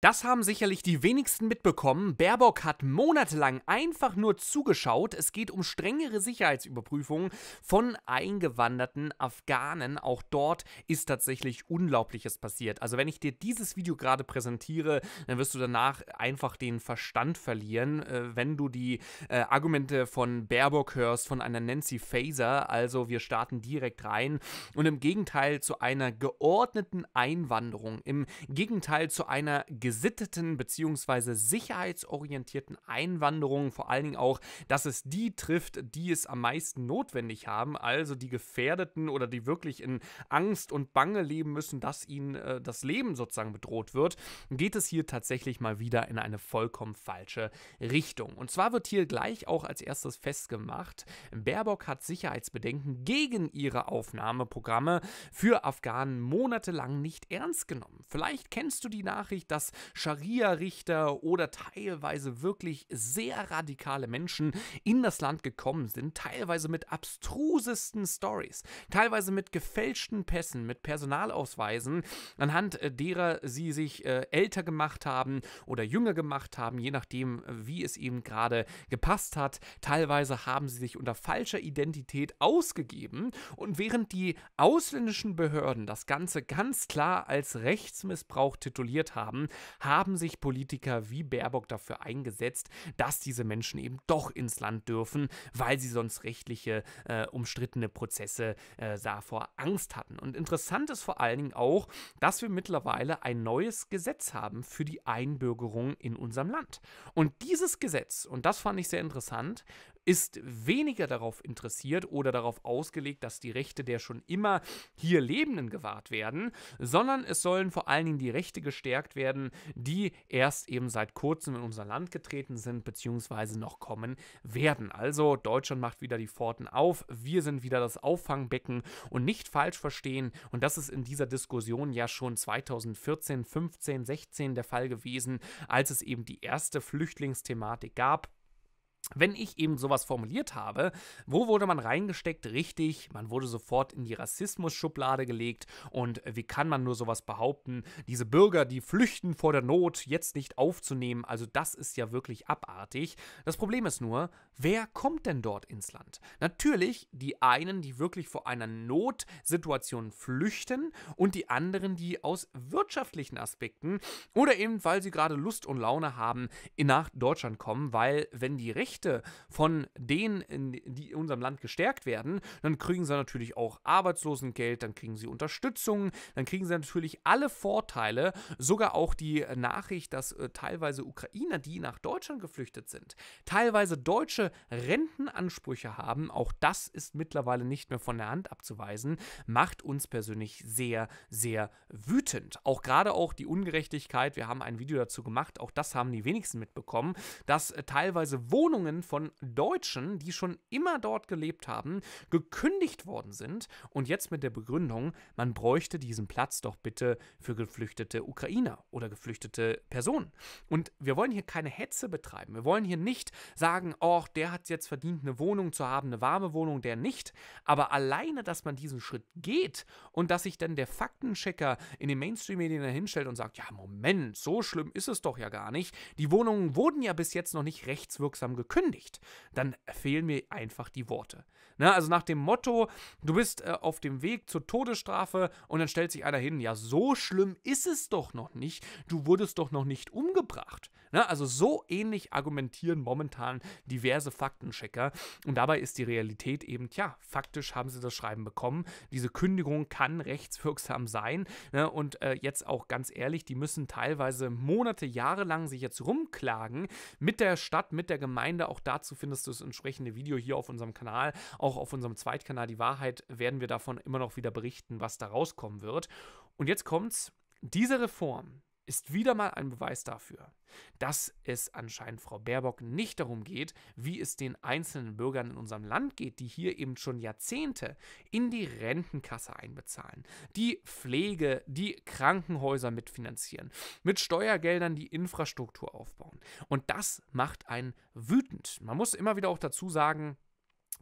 Das haben sicherlich die wenigsten mitbekommen. Baerbock hat monatelang einfach nur zugeschaut. Es geht um strengere Sicherheitsüberprüfungen von eingewanderten Afghanen. Auch dort ist tatsächlich Unglaubliches passiert. Also wenn ich dir dieses Video gerade präsentiere, dann wirst du danach einfach den Verstand verlieren, äh, wenn du die äh, Argumente von Baerbock hörst, von einer Nancy Faser. Also wir starten direkt rein. Und im Gegenteil zu einer geordneten Einwanderung, im Gegenteil zu einer gesitteten bzw. sicherheitsorientierten Einwanderung vor allen Dingen auch, dass es die trifft, die es am meisten notwendig haben, also die Gefährdeten oder die wirklich in Angst und Bange leben müssen, dass ihnen äh, das Leben sozusagen bedroht wird, geht es hier tatsächlich mal wieder in eine vollkommen falsche Richtung. Und zwar wird hier gleich auch als erstes festgemacht, Baerbock hat Sicherheitsbedenken gegen ihre Aufnahmeprogramme für Afghanen monatelang nicht ernst genommen. Vielleicht kennst du die Nachricht, dass Scharia-Richter oder teilweise wirklich sehr radikale Menschen in das Land gekommen sind, teilweise mit abstrusesten Stories, teilweise mit gefälschten Pässen, mit Personalausweisen, anhand äh, derer sie sich äh, älter gemacht haben oder jünger gemacht haben, je nachdem, wie es eben gerade gepasst hat. Teilweise haben sie sich unter falscher Identität ausgegeben und während die ausländischen Behörden das Ganze ganz klar als Rechtsmissbrauch tituliert haben, haben sich Politiker wie Baerbock dafür eingesetzt, dass diese Menschen eben doch ins Land dürfen, weil sie sonst rechtliche äh, umstrittene Prozesse äh, davor Angst hatten. Und interessant ist vor allen Dingen auch, dass wir mittlerweile ein neues Gesetz haben für die Einbürgerung in unserem Land. Und dieses Gesetz, und das fand ich sehr interessant, ist weniger darauf interessiert oder darauf ausgelegt, dass die Rechte der schon immer hier Lebenden gewahrt werden, sondern es sollen vor allen Dingen die Rechte gestärkt werden, die erst eben seit kurzem in unser Land getreten sind bzw. noch kommen werden. Also Deutschland macht wieder die Pforten auf, wir sind wieder das Auffangbecken und nicht falsch verstehen, und das ist in dieser Diskussion ja schon 2014, 15, 16 der Fall gewesen, als es eben die erste Flüchtlingsthematik gab wenn ich eben sowas formuliert habe, wo wurde man reingesteckt? Richtig, man wurde sofort in die Rassismus-Schublade gelegt. Und wie kann man nur sowas behaupten? Diese Bürger, die flüchten vor der Not, jetzt nicht aufzunehmen, also das ist ja wirklich abartig. Das Problem ist nur, wer kommt denn dort ins Land? Natürlich die einen, die wirklich vor einer Notsituation flüchten und die anderen, die aus wirtschaftlichen Aspekten oder eben weil sie gerade Lust und Laune haben, nach Deutschland kommen, weil wenn die Rechte Rechte von denen, die in unserem Land gestärkt werden, dann kriegen sie natürlich auch Arbeitslosengeld, dann kriegen sie Unterstützung, dann kriegen sie natürlich alle Vorteile, sogar auch die Nachricht, dass äh, teilweise Ukrainer, die nach Deutschland geflüchtet sind, teilweise deutsche Rentenansprüche haben. Auch das ist mittlerweile nicht mehr von der Hand abzuweisen, macht uns persönlich sehr, sehr wütend. Auch gerade auch die Ungerechtigkeit, wir haben ein Video dazu gemacht, auch das haben die wenigsten mitbekommen, dass äh, teilweise Wohnungen Wohnungen von Deutschen, die schon immer dort gelebt haben, gekündigt worden sind und jetzt mit der Begründung, man bräuchte diesen Platz doch bitte für geflüchtete Ukrainer oder geflüchtete Personen. Und wir wollen hier keine Hetze betreiben. Wir wollen hier nicht sagen, oh, der hat jetzt verdient, eine Wohnung zu haben, eine warme Wohnung, der nicht. Aber alleine, dass man diesen Schritt geht und dass sich dann der Faktenchecker in den Mainstream-Medien hinstellt und sagt, ja, Moment, so schlimm ist es doch ja gar nicht. Die Wohnungen wurden ja bis jetzt noch nicht rechtswirksam gekündigt verkündigt, dann fehlen mir einfach die Worte. Ne? Also nach dem Motto, du bist äh, auf dem Weg zur Todesstrafe und dann stellt sich einer hin, ja, so schlimm ist es doch noch nicht, du wurdest doch noch nicht umgebracht. Ne? Also so ähnlich argumentieren momentan diverse Faktenchecker und dabei ist die Realität eben, tja, faktisch haben sie das Schreiben bekommen, diese Kündigung kann rechtswirksam sein ne? und äh, jetzt auch ganz ehrlich, die müssen teilweise Monate, Jahre lang sich jetzt rumklagen mit der Stadt, mit der Gemeinde, auch dazu findest du das entsprechende Video hier auf unserem Kanal, auf auch auf unserem Zweitkanal Die Wahrheit werden wir davon immer noch wieder berichten, was da rauskommen wird. Und jetzt kommt's. Diese Reform ist wieder mal ein Beweis dafür, dass es anscheinend Frau Baerbock nicht darum geht, wie es den einzelnen Bürgern in unserem Land geht, die hier eben schon Jahrzehnte in die Rentenkasse einbezahlen, die Pflege, die Krankenhäuser mitfinanzieren, mit Steuergeldern die Infrastruktur aufbauen. Und das macht einen wütend. Man muss immer wieder auch dazu sagen,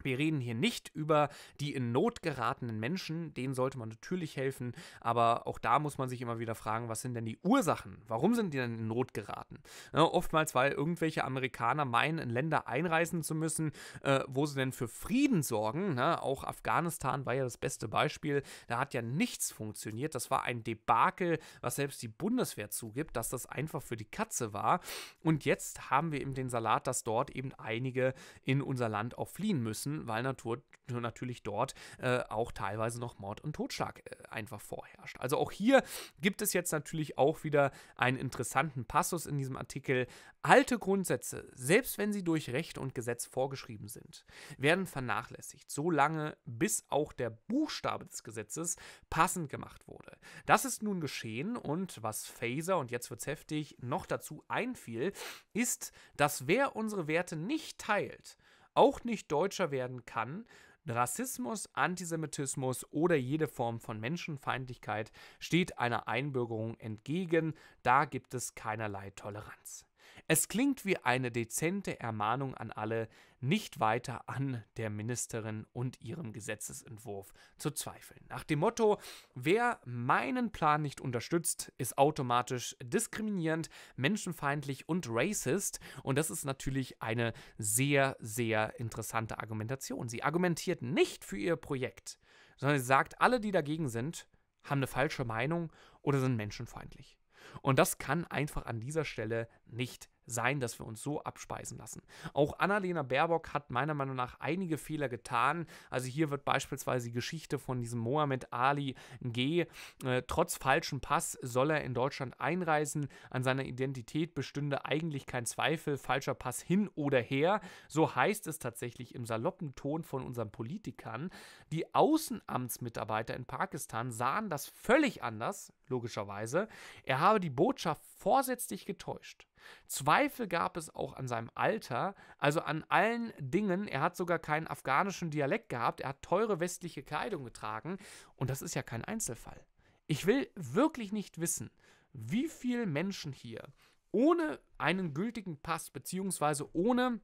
wir reden hier nicht über die in Not geratenen Menschen, denen sollte man natürlich helfen, aber auch da muss man sich immer wieder fragen, was sind denn die Ursachen? Warum sind die denn in Not geraten? Ja, oftmals, weil irgendwelche Amerikaner meinen, in Länder einreisen zu müssen, äh, wo sie denn für Frieden sorgen. Na, ne? auch Afghanistan war ja das beste Beispiel. Da hat ja nichts funktioniert. Das war ein Debakel, was selbst die Bundeswehr zugibt, dass das einfach für die Katze war. Und jetzt haben wir eben den Salat, dass dort eben einige in unser Land auch fliehen müssen müssen, weil Natur natürlich dort äh, auch teilweise noch Mord und Totschlag äh, einfach vorherrscht. Also auch hier gibt es jetzt natürlich auch wieder einen interessanten Passus in diesem Artikel. Alte Grundsätze, selbst wenn sie durch Recht und Gesetz vorgeschrieben sind, werden vernachlässigt, solange bis auch der Buchstabe des Gesetzes passend gemacht wurde. Das ist nun geschehen und was Phaser, und jetzt wird's heftig, noch dazu einfiel, ist, dass wer unsere Werte nicht teilt, auch nicht Deutscher werden kann, Rassismus, Antisemitismus oder jede Form von Menschenfeindlichkeit steht einer Einbürgerung entgegen, da gibt es keinerlei Toleranz. Es klingt wie eine dezente Ermahnung an alle, nicht weiter an der Ministerin und ihrem Gesetzesentwurf zu zweifeln. Nach dem Motto, wer meinen Plan nicht unterstützt, ist automatisch diskriminierend, menschenfeindlich und racist. Und das ist natürlich eine sehr, sehr interessante Argumentation. Sie argumentiert nicht für ihr Projekt, sondern sie sagt, alle, die dagegen sind, haben eine falsche Meinung oder sind menschenfeindlich. Und das kann einfach an dieser Stelle nicht sein, dass wir uns so abspeisen lassen. Auch Annalena Baerbock hat meiner Meinung nach einige Fehler getan. Also hier wird beispielsweise die Geschichte von diesem Mohammed Ali G. Äh, trotz falschem Pass soll er in Deutschland einreisen. An seiner Identität bestünde eigentlich kein Zweifel. Falscher Pass hin oder her. So heißt es tatsächlich im saloppen Ton von unseren Politikern. Die Außenamtsmitarbeiter in Pakistan sahen das völlig anders, logischerweise. Er hat habe die Botschaft vorsätzlich getäuscht. Zweifel gab es auch an seinem Alter, also an allen Dingen. Er hat sogar keinen afghanischen Dialekt gehabt, er hat teure westliche Kleidung getragen und das ist ja kein Einzelfall. Ich will wirklich nicht wissen, wie viele Menschen hier ohne einen gültigen Pass beziehungsweise ohne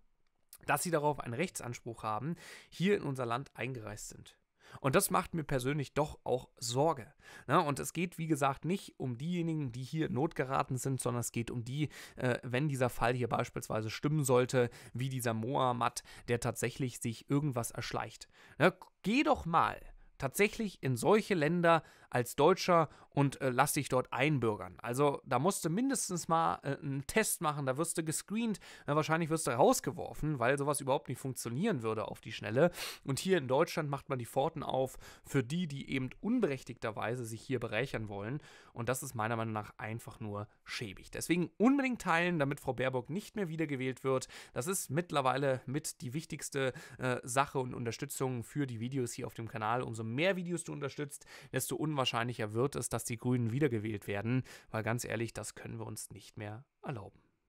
dass sie darauf einen Rechtsanspruch haben, hier in unser Land eingereist sind. Und das macht mir persönlich doch auch Sorge. Na, ne? und es geht, wie gesagt, nicht um diejenigen, die hier notgeraten sind, sondern es geht um die, äh, wenn dieser Fall hier beispielsweise stimmen sollte, wie dieser Mohammed, der tatsächlich sich irgendwas erschleicht. Na, geh doch mal tatsächlich in solche Länder als Deutscher und äh, lass dich dort einbürgern. Also da musst du mindestens mal äh, einen Test machen, da wirst du gescreent, ja, wahrscheinlich wirst du rausgeworfen, weil sowas überhaupt nicht funktionieren würde auf die Schnelle. Und hier in Deutschland macht man die Pforten auf für die, die eben unberechtigterweise sich hier bereichern wollen. Und das ist meiner Meinung nach einfach nur schäbig. Deswegen unbedingt teilen, damit Frau Baerbock nicht mehr wiedergewählt wird. Das ist mittlerweile mit die wichtigste äh, Sache und Unterstützung für die Videos hier auf dem Kanal. Umso mehr Videos du unterstützt, desto unwahrscheinlicher wird es, dass dass die Grünen wiedergewählt werden, weil ganz ehrlich, das können wir uns nicht mehr erlauben.